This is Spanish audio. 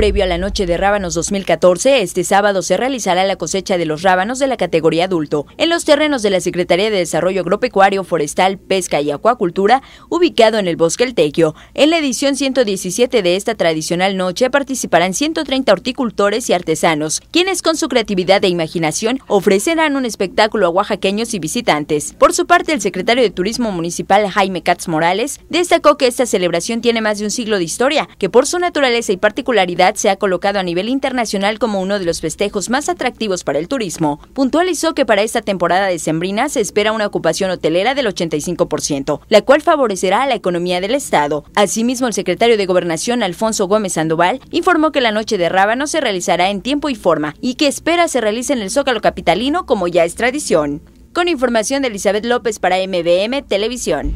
Previo a la Noche de Rábanos 2014, este sábado se realizará la cosecha de los rábanos de la categoría adulto en los terrenos de la Secretaría de Desarrollo Agropecuario, Forestal, Pesca y Acuacultura, ubicado en el Bosque El Tequio. En la edición 117 de esta tradicional noche participarán 130 horticultores y artesanos, quienes con su creatividad e imaginación ofrecerán un espectáculo a oaxaqueños y visitantes. Por su parte, el secretario de Turismo Municipal, Jaime Katz Morales, destacó que esta celebración tiene más de un siglo de historia, que por su naturaleza y particularidad se ha colocado a nivel internacional como uno de los festejos más atractivos para el turismo. Puntualizó que para esta temporada de Sembrina se espera una ocupación hotelera del 85%, la cual favorecerá a la economía del Estado. Asimismo, el secretario de Gobernación, Alfonso Gómez Sandoval, informó que la noche de Rábano se realizará en tiempo y forma y que espera se realice en el Zócalo Capitalino como ya es tradición. Con información de Elizabeth López para MBM Televisión.